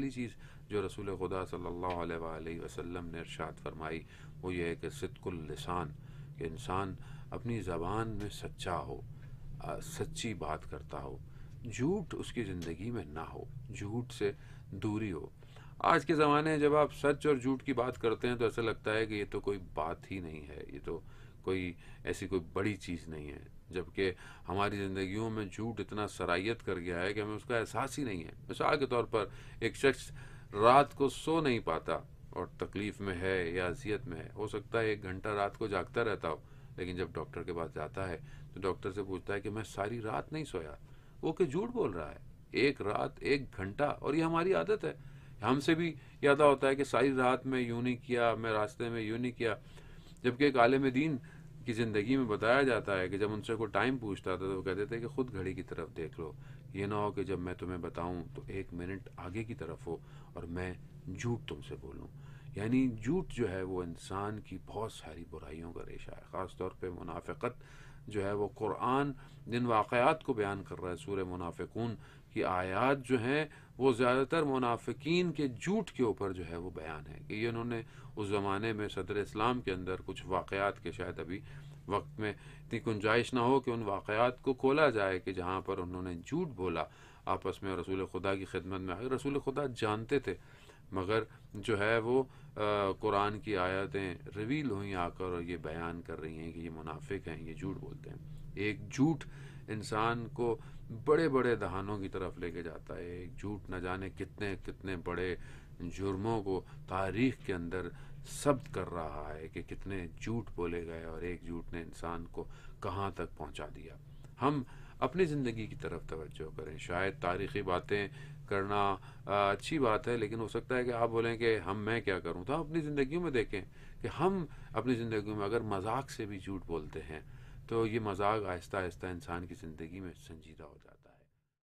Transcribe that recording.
पहली चीज़ जो रसूल खुदा सल्लल्लाहु अलैहि वसल्लम ने इरशाद फरमाई वो ये है कि सिद्कुल्लिसान कि इंसान अपनी ज़बान में सच्चा हो आ, सच्ची बात करता हो झूठ उसकी ज़िंदगी में ना हो झूठ से दूरी हो आज के ज़माने जब आप सच और झूठ की बात करते हैं तो ऐसा लगता है कि ये तो कोई बात ही नहीं है ये तो कोई ऐसी कोई बड़ी चीज़ नहीं है जबकि हमारी ज़िंदगियों में झूठ इतना सराहियत कर गया है कि हमें उसका एहसास ही नहीं है मिसाल के तौर पर एक शख्स रात को सो नहीं पाता और तकलीफ़ में है या अजियत में है हो सकता है एक घंटा रात को जागता रहता हो लेकिन जब डॉक्टर के पास जाता है तो डॉक्टर से पूछता है कि मैं सारी रात नहीं सोया वो कि झूठ बोल रहा है एक रात एक घंटा और ये हमारी आदत है हमसे भी ज़्यादा होता है कि सारी रात में यूँ नहीं किया मैं रास्ते में यूँ नहीं किया जबकि एक आलम दीन की ज़िंदगी में बताया जाता है कि जब उनसे कोई टाइम पूछता था तो कहते थे कि खुद घड़ी की तरफ देख लो ये ना हो कि जब मैं तुम्हें बताऊं तो एक मिनट आगे की तरफ हो और मैं झूठ तुमसे बोलूं यानी झूठ जो है वो इंसान की बहुत सारी बुराइयों का रेशा है ख़ास तौर पर मुनाफिकत जो है वो कुरान जिन वाक़ात को बयान कर रहा है सूर मुनाफिकून की आयात जो हैं वो ज़्यादातर मुनाफिकीन के जूठ के ऊपर जो है वो बयान है कि ये उन्होंने उस ज़माने में सदर इस्लाम के अंदर कुछ वाक़ात के शायद अभी वक्त में इतनी गुंजाइश ना हो कि उन वाक़ात को खोला जाए कि जहाँ पर उन्होंने जूठ बोला आपस में रसूल खुदा की खिदमत में आए रसूल खुदा जानते थे मगर जो है वो कुरान की आयतें रिवील हुई आकर और ये बयान कर रही हैं कि ये मुनाफिक हैं ये झूठ बोलते हैं एक झूठ इंसान को बड़े बड़े दहानों की तरफ लेके जाता है एक झूठ न जाने कितने कितने बड़े जुर्मों को तारीख के अंदर सब्त कर रहा है कि कितने झूठ बोले गए और एक झूठ ने इंसान को कहाँ तक पहुँचा दिया हम अपनी ज़िंदगी की तरफ तवज्जो करें शायद तारीख़ी बातें करना अच्छी बात है लेकिन हो सकता है कि आप बोलें कि हम मैं क्या करूं तो अपनी ज़िंदगी में देखें कि हम अपनी ज़िंदगी में अगर मजाक से भी झूठ बोलते हैं तो ये मजाक आहिस्ता आहिस्ता इंसान की ज़िंदगी में संजीदा हो जाता है